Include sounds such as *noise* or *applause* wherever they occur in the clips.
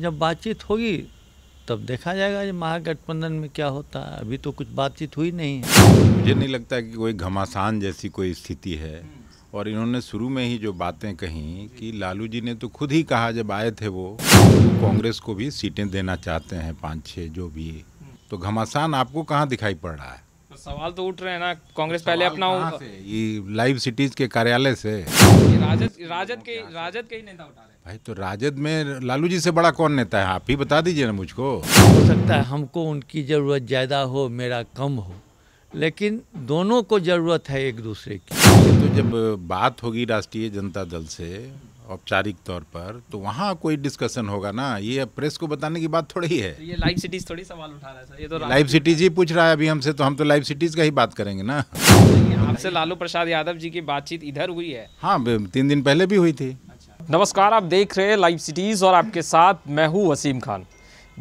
जब बातचीत होगी तब देखा जाएगा ये महागठबंधन में क्या होता है अभी तो कुछ बातचीत हुई नहीं है मुझे नहीं लगता कि कोई घमासान जैसी कोई स्थिति है और इन्होंने शुरू में ही जो बातें कहीं कि लालू जी ने तो खुद ही कहा जब आए थे वो तो कांग्रेस को भी सीटें देना चाहते हैं पाँच छः जो भी तो घमासान आपको कहाँ दिखाई पड़ रहा है तो सवाल तो उठ रहे हैं ना कांग्रेस पहले अपना तो। ये लाइव सिटीज के कार्यालय से राजद राजद के राजद के ही नेता उठा रहे हैं भाई तो राजद में लालू जी से बड़ा कौन नेता है आप ही बता दीजिए ना मुझको हो सकता है हमको उनकी ज़रूरत ज़्यादा हो मेरा कम हो लेकिन दोनों को ज़रूरत है एक दूसरे की तो जब बात होगी राष्ट्रीय जनता दल से औपचारिक तौर पर तो वहाँ कोई डिस्कशन होगा ना ये प्रेस को बताने की बात थोड़ी है ये लाइव सिटीज थोड़ी सवाल उठा रहा है सर ये तो लाइव सिटीज ही पूछ रहा है अभी हमसे तो हम तो लाइव सिटीज का ही बात करेंगे ना आपसे लालू प्रसाद यादव जी की बातचीत इधर हुई है हाँ तीन दिन पहले भी हुई थी नमस्कार आप देख रहे हैं लाइव सिटीज़ और आपके साथ मैं हूं वसीम खान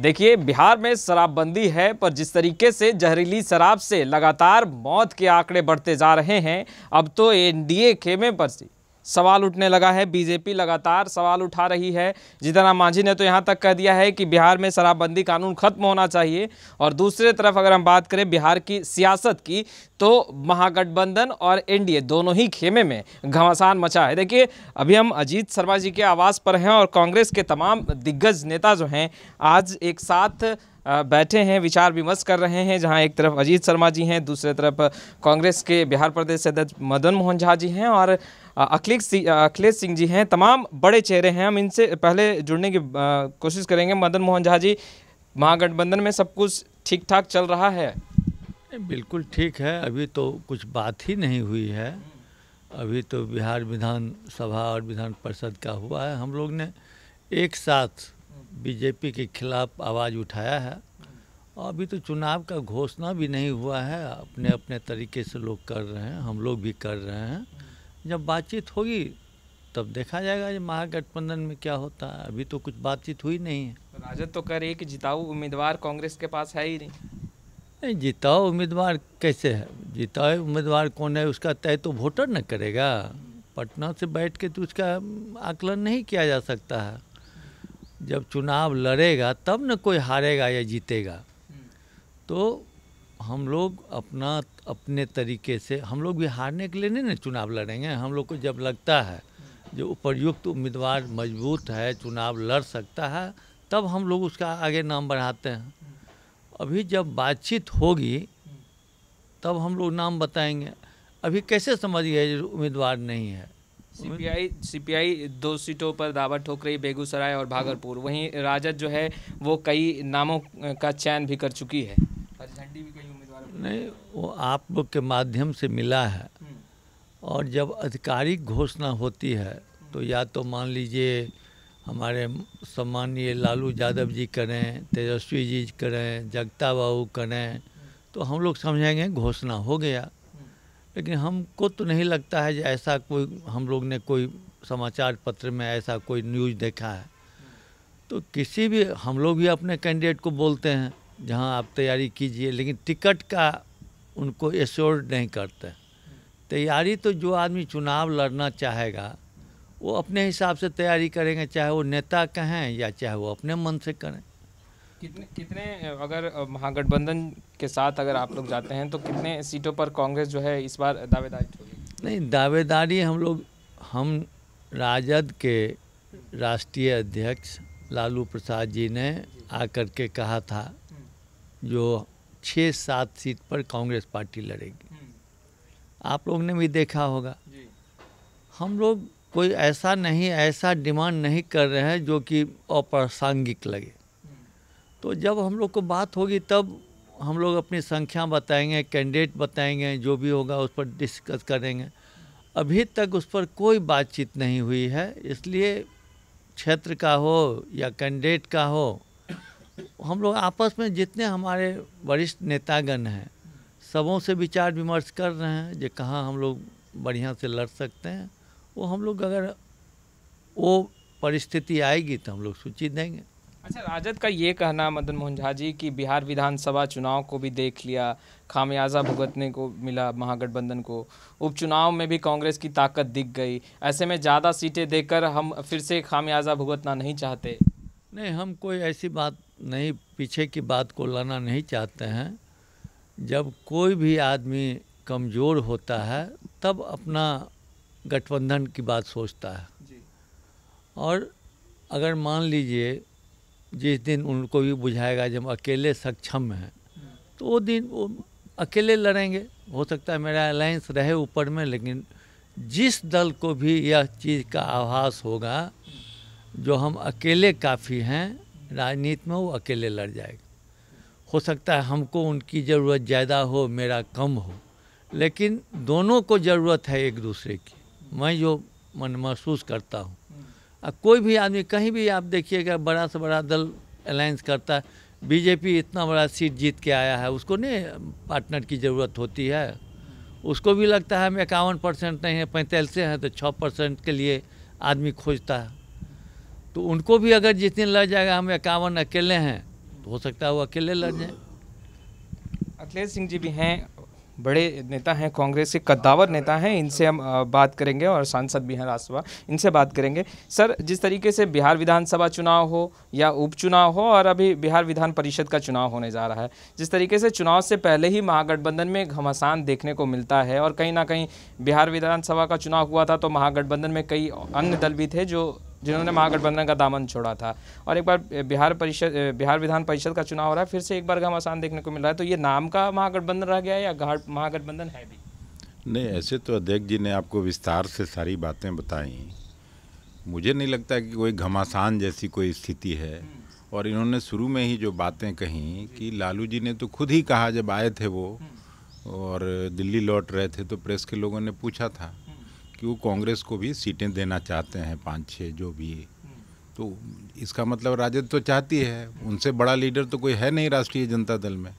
देखिए बिहार में शराबबंदी है पर जिस तरीके से जहरीली शराब से लगातार मौत के आंकड़े बढ़ते जा रहे हैं अब तो एनडीए खेमे पर से सवाल उठने लगा है बीजेपी लगातार सवाल उठा रही है जितना मांझी ने तो यहाँ तक कह दिया है कि बिहार में शराबबंदी कानून खत्म होना चाहिए और दूसरे तरफ अगर हम बात करें बिहार की सियासत की तो महागठबंधन और एनडीए दोनों ही खेमे में घमासान मचा है देखिए अभी हम अजीत शर्मा जी के आवास पर हैं और कांग्रेस के तमाम दिग्गज नेता जो हैं आज एक साथ बैठे हैं विचार विमर्श कर रहे हैं जहां एक तरफ अजीत शर्मा जी हैं दूसरे तरफ कांग्रेस के बिहार प्रदेश अध्यक्ष मदन मोहन झा जी हैं और अखिलेश अखिलेश सिंह जी हैं तमाम बड़े चेहरे हैं हम इनसे पहले जुड़ने की कोशिश करेंगे मदन मोहन झा जी महागठबंधन में सब कुछ ठीक ठाक चल रहा है बिल्कुल ठीक है अभी तो कुछ बात ही नहीं हुई है अभी तो बिहार विधानसभा और विधान परिषद का हुआ है हम लोग ने एक साथ बीजेपी के खिलाफ आवाज़ उठाया है और अभी तो चुनाव का घोषणा भी नहीं हुआ है अपने अपने तरीके से लोग कर रहे हैं हम लोग भी कर रहे हैं जब बातचीत होगी तब देखा जाएगा ये महागठबंधन में क्या होता है अभी तो कुछ बातचीत हुई नहीं है तो राजद तो कह रही है कि जिताऊ उम्मीदवार कांग्रेस के पास है ही नहीं नहीं जिताऊ उम्मीदवार कैसे है जिताऊ उम्मीदवार कौन है उसका तय तो वोटर न करेगा पटना से बैठ के तो उसका आकलन नहीं किया जा सकता है जब चुनाव लड़ेगा तब न कोई हारेगा या जीतेगा तो हम लोग अपना अपने तरीके से हम लोग भी हारने के लिए नहीं ना चुनाव लड़ेंगे हम लोग को जब लगता है जो उपरयुक्त उम्मीदवार मजबूत है चुनाव लड़ सकता है तब हम लोग उसका आगे नाम बढ़ाते हैं अभी जब बातचीत होगी तब हम लोग नाम बताएंगे अभी कैसे समझ गए उम्मीदवार नहीं है सीपीआई सीपीआई दो सीटों पर दावा ठोक रही बेगूसराय और भागलपुर वहीं राजद जो है वो कई नामों का चयन भी कर चुकी है झंडी भी कई उम्मीदवार नहीं वो आप लोग के माध्यम से मिला है हम्म। और जब आधिकारिक घोषणा होती है तो या तो मान लीजिए हमारे सम्मानीय लालू यादव जी करें तेजस्वी जी करें जगता बाबू करें तो हम लोग समझेंगे घोषणा हो गया लेकिन हमको तो नहीं लगता है ऐसा कोई हम लोग ने कोई समाचार पत्र में ऐसा कोई न्यूज़ देखा है तो किसी भी हम लोग भी अपने कैंडिडेट को बोलते हैं जहां आप तैयारी कीजिए लेकिन टिकट का उनको एश्योर नहीं करते तैयारी तो जो आदमी चुनाव लड़ना चाहेगा वो अपने हिसाब से तैयारी करेंगे चाहे वो नेता कहें या चाहे वो अपने मन से करें कितने कितने अगर महागठबंधन के साथ अगर आप लोग जाते हैं तो कितने सीटों पर कांग्रेस जो है इस बार दावेदारी नहीं दावेदारी हम लोग हम राजद के राष्ट्रीय अध्यक्ष लालू प्रसाद जी ने आकर के कहा था हम्म। जो छः सात सीट पर कांग्रेस पार्टी लड़ेगी हम्म। आप लोग ने भी देखा होगा हम लोग कोई ऐसा नहीं ऐसा डिमांड नहीं कर रहे हैं जो कि अप्रासंगिक लगे तो जब हम लोग को बात होगी तब हम लोग अपनी संख्या बताएंगे कैंडिडेट बताएंगे जो भी होगा उस पर डिस्कस करेंगे अभी तक उस पर कोई बातचीत नहीं हुई है इसलिए क्षेत्र का हो या कैंडिडेट का हो हम लोग आपस में जितने हमारे वरिष्ठ नेतागण हैं सबों से विचार विमर्श कर रहे हैं जो कहाँ हम लोग बढ़िया से लड़ सकते हैं वो हम लोग अगर वो परिस्थिति आएगी तो हम लोग सूची देंगे अच्छा राजद का ये कहना मदन मोहन झा जी कि बिहार विधानसभा चुनाव को भी देख लिया खामियाजा भुगतने को मिला महागठबंधन को उपचुनाव में भी कांग्रेस की ताकत दिख गई ऐसे में ज़्यादा सीटें देकर हम फिर से खामियाजा भुगतना नहीं चाहते नहीं हम कोई ऐसी बात नहीं पीछे की बात को लाना नहीं चाहते हैं जब कोई भी आदमी कमज़ोर होता है तब अपना गठबंधन की बात सोचता है और अगर मान लीजिए जिस दिन उनको भी बुझाएगा जब अकेले सक्षम हैं तो वो दिन वो अकेले लड़ेंगे हो सकता है मेरा अलायंस रहे ऊपर में लेकिन जिस दल को भी यह चीज़ का आभास होगा जो हम अकेले काफ़ी हैं राजनीति में वो अकेले लड़ जाएगा हो सकता है हमको उनकी ज़रूरत ज़्यादा हो मेरा कम हो लेकिन दोनों को ज़रूरत है एक दूसरे की मैं जो मन महसूस करता हूँ कोई भी आदमी कहीं भी आप देखिएगा बड़ा से बड़ा दल अलायंस करता है बीजेपी इतना बड़ा सीट जीत के आया है उसको नहीं पार्टनर की ज़रूरत होती है उसको भी लगता है हम इक्यावन परसेंट नहीं है पैंतालीस हैं तो छः परसेंट के लिए आदमी खोजता है तो उनको भी अगर जितने लड़ जाएगा हम इक्यावन अकेले हैं तो हो सकता है वो अकेले लड़ जाए अखिलेश सिंह जी भी हैं बड़े नेता हैं कांग्रेस के कद्दावर नेता हैं इनसे हम बात करेंगे और सांसद भी हैं राज्यसभा इनसे बात करेंगे सर जिस तरीके से बिहार विधानसभा चुनाव हो या उपचुनाव हो और अभी बिहार विधान परिषद का चुनाव होने जा रहा है जिस तरीके से चुनाव से पहले ही महागठबंधन में घमासान देखने को मिलता है और कहीं ना कहीं बिहार विधानसभा का चुनाव हुआ था तो महागठबंधन में कई अन्य दल भी थे जो जिन्होंने महागठबंधन का दामन छोड़ा था और एक बार बिहार परिषद बिहार विधान परिषद का चुनाव हो रहा है फिर से एक बार घमासान देखने को मिल रहा है तो ये नाम का महागठबंधन रह गया या घाट महागठबंधन है भी नहीं ऐसे तो अध्यक्ष जी ने आपको विस्तार से सारी बातें बताई मुझे नहीं लगता कि कोई घमासान जैसी कोई स्थिति है हम्म। और इन्होंने शुरू में ही जो बातें कहीं कि लालू जी ने तो खुद ही कहा जब आए थे वो हम्म। और दिल्ली लौट रहे थे तो प्रेस के लोगों ने पूछा था कि वो कांग्रेस को भी सीटें देना चाहते हैं पाँच छः जो भी तो इसका मतलब राजद तो चाहती है उनसे बड़ा लीडर तो कोई है नहीं राष्ट्रीय जनता दल में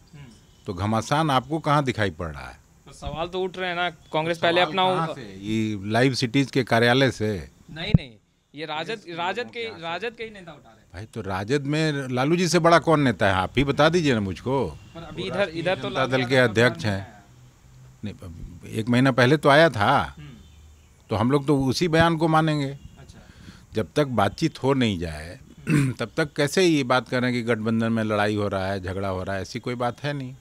तो घमासान आपको कहाँ दिखाई पड़ रहा है तो सवाल तो उठ रहे हैं ना कांग्रेस तो पहले अपना ये लाइव सिटीज के कार्यालय से नहीं नहीं ये राजद राजद के राजद के ही नेता उठा रहे हैं भाई तो राजद में लालू जी से बड़ा कौन नेता है आप ही बता दीजिए ना मुझको इधर इधर तो दल के तो अध्यक्ष हैं नहीं एक महीना पहले तो आया था हम्म। तो हम लोग तो उसी बयान को मानेंगे अच्छा। जब तक बातचीत हो नहीं जाए *clears throat* तब तक कैसे ये बात करें कि गठबंधन में लड़ाई हो रहा है झगड़ा हो रहा है ऐसी कोई बात है नहीं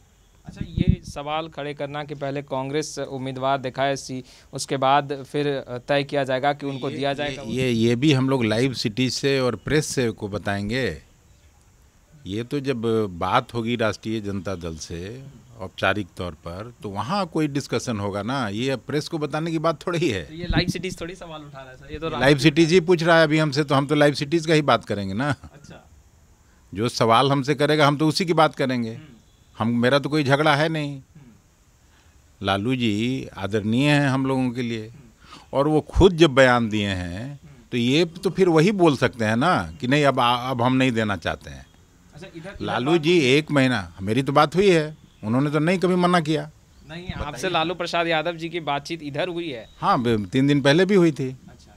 अच्छा ये सवाल खड़े करना कि पहले कांग्रेस उम्मीदवार दिखाए सी उसके बाद फिर तय किया जाएगा कि उनको दिया जाएगा ये ये, ये भी हम लोग लाइव सिटी से और प्रेस से को बताएंगे ये तो जब बात होगी राष्ट्रीय जनता दल से औपचारिक तौर पर तो वहाँ कोई डिस्कशन होगा ना ये प्रेस को बताने की बात थोड़ी है ये लाइव सिटीज थोड़ी सवाल उठा रहा है सर ये तो लाइव सिटीज ही पूछ रहा है अभी हमसे तो हम तो लाइव सिटीज का ही बात करेंगे ना अच्छा जो सवाल हमसे करेगा हम तो उसी की बात करेंगे हम्म। हम मेरा तो कोई झगड़ा है नहीं हम्म। लालू जी आदरणीय हैं हम लोगों के लिए हम्म। और वो खुद जब बयान दिए हैं तो ये तो फिर वही बोल सकते हैं ना कि नहीं अब अब हम नहीं देना चाहते हैं अच्छा, लालू जी एक महीना मेरी तो बात हुई है उन्होंने तो नहीं कभी मना किया नहीं आपसे लालू प्रसाद यादव जी की बातचीत इधर हुई है हाँ तीन दिन पहले भी हुई थी अच्छा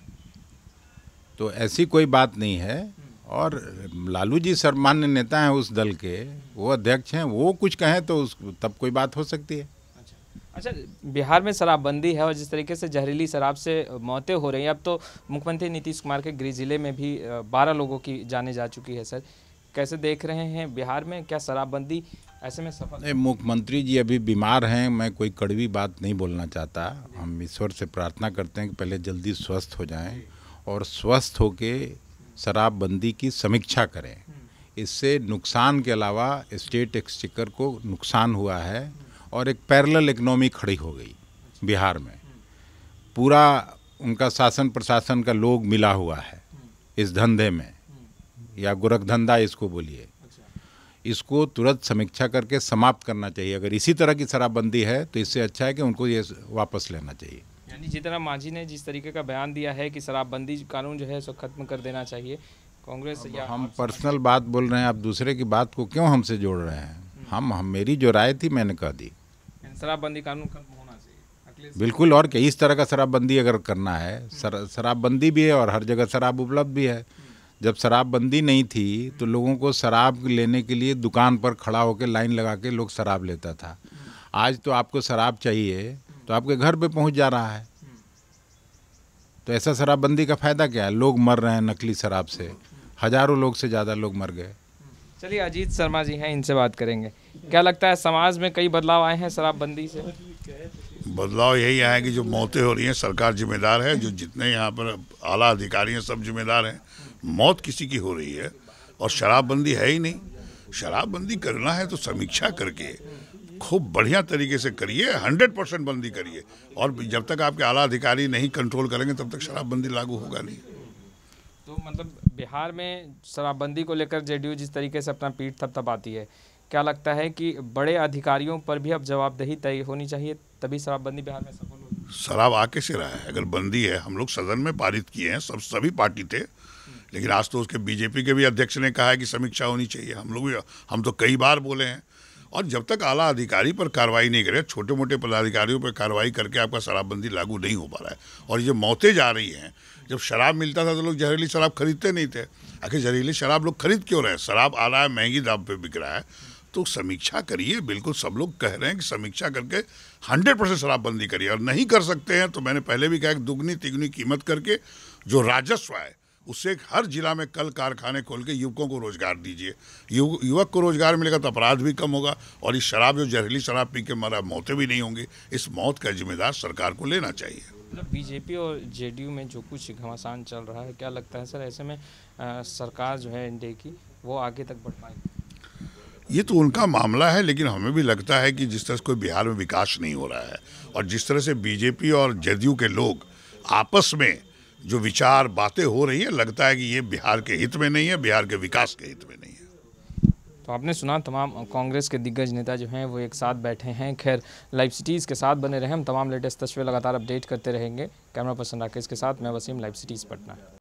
तो ऐसी कोई बात नहीं है हम्म। और लालू जी सर्वमान्य नेता हैं उस दल के वो अध्यक्ष हैं वो कुछ कहें तो उस तब कोई बात हो सकती है अच्छा।, अच्छा बिहार में शराबबंदी है और जिस तरीके से जहरीली शराब से मौतें हो रही हैं अब तो मुख्यमंत्री नीतीश कुमार के गृह जिले में भी बारह लोगों की जाने जा चुकी है सर कैसे देख रहे हैं बिहार में क्या शराबबंदी ऐसे में सफल मुख्यमंत्री जी अभी बीमार हैं मैं कोई कड़वी बात नहीं बोलना चाहता हम ईश्वर से प्रार्थना करते हैं कि पहले जल्दी स्वस्थ हो जाएं और स्वस्थ होके शराबबंदी की समीक्षा करें इससे नुकसान के अलावा स्टेट एक्सचिकर को नुकसान हुआ है और एक पैरल इकनॉमी खड़ी हो गई बिहार में पूरा उनका शासन प्रशासन का लोग मिला हुआ है इस धंधे में या गोरखधंधा इसको बोलिए अच्छा। इसको तुरंत समीक्षा करके समाप्त करना चाहिए अगर इसी तरह की शराबबंदी है तो इससे अच्छा है कि उनको ये वापस लेना चाहिए यानी जितना मांझी ने जिस तरीके का बयान दिया है कि शराबबंदी कानून जो है खत्म कर देना चाहिए कांग्रेस या हम पर्सनल बात बोल रहे हैं आप दूसरे की बात को क्यों हमसे जोड़ रहे हैं हम्म। हम, हम मेरी जो राय थी मैंने कह दी शराबबंदी कानून खत्म होना चाहिए बिल्कुल और क्या इस तरह का शराबबंदी अगर करना है हम्म। शराबबंदी भी है और हर जगह शराब उपलब्ध भी है हम्म। जब शराबबंदी नहीं थी तो लोगों को शराब लेने के लिए दुकान पर खड़ा होकर लाइन लगा के लोग शराब लेता था आज तो आपको शराब चाहिए तो आपके घर पे पहुंच जा रहा है तो ऐसा शराबबंदी का फ़ायदा क्या है लोग मर रहे हैं नकली शराब से हजारों लोग से ज़्यादा लोग मर गए चलिए अजीत शर्मा जी हैं इनसे बात करेंगे क्या लगता है समाज में कई बदलाव आए हैं शराबबंदी से बदलाव यही आया कि जो मौतें हो रही हैं सरकार जिम्मेदार है जो जितने यहाँ पर आला अधिकारी हैं सब जिम्मेदार हैं मौत किसी की हो रही है और शराबबंदी है ही नहीं शराबबंदी करना है तो समीक्षा करके खूब बढ़िया तरीके से करिए हंड्रेड परसेंट बंदी करिए और जब तक आपके आला अधिकारी नहीं कंट्रोल करेंगे तब तक शराबबंदी लागू होगा नहीं तो मतलब बिहार में शराबबंदी को लेकर जेडीयू जिस तरीके से अपना पीठ थपथपाती है क्या लगता है कि बड़े अधिकारियों पर भी अब जवाबदेही तय होनी चाहिए तभी शराबबंदी बिहार में सफल होगी शराब आके से रहा है अगर बंदी है हम लोग सदन में पारित किए हैं सब सभी पार्टी थे लेकिन आज तो उसके बीजेपी के भी अध्यक्ष ने कहा है कि समीक्षा होनी चाहिए हम लोग भी हम तो कई बार बोले हैं और जब तक आला अधिकारी पर कार्रवाई नहीं करे छोटे मोटे पदाधिकारियों पर कार्रवाई करके आपका शराबबंदी लागू नहीं हो पा रहा है और ये मौतें जा रही हैं जब शराब मिलता था तो लोग जहरीली शराब खरीदते नहीं थे आखिर जहरीली शराब लोग खरीद क्यों रहे हैं शराब आ रहा है महंगी दाम पर बिक रहा है तो समीक्षा करिए बिल्कुल सब लोग कह रहे हैं कि समीक्षा करके हंड्रेड परसेंट शराबबंदी करिए और नहीं कर सकते हैं तो मैंने पहले भी कहा कि दुगनी तिगनी कीमत करके जो राजस्व है उससे हर जिला में कल कारखाने खोल के युवकों को रोजगार दीजिए युवक को रोजगार मिलेगा तो अपराध भी कम होगा और इस शराब जो जहरीली शराब पी के मारा मौतें भी नहीं होंगी इस मौत का जिम्मेदार सरकार को लेना चाहिए मतलब बीजेपी और जेडीयू में जो कुछ घमासान चल रहा है क्या लगता है सर ऐसे में आ, सरकार जो है इंडिया की वो आगे तक बढ़ पाएगी ये तो उनका मामला है लेकिन हमें भी लगता है कि जिस तरह से कोई बिहार में विकास नहीं हो रहा है और जिस तरह से बीजेपी और जेडीयू के लोग आपस में जो विचार बातें हो रही है लगता है कि ये बिहार के हित में नहीं है बिहार के विकास के हित में नहीं है तो आपने सुना तमाम कांग्रेस के दिग्गज नेता जो हैं वो एक साथ बैठे हैं खैर लाइव सिटीज़ के साथ बने रहे हम तमाम लेटेस्ट तस्वीरें लगातार अपडेट करते रहेंगे कैमरा पर्सन राकेश के साथ मैं वसीम लाइव सिटीज़ पटना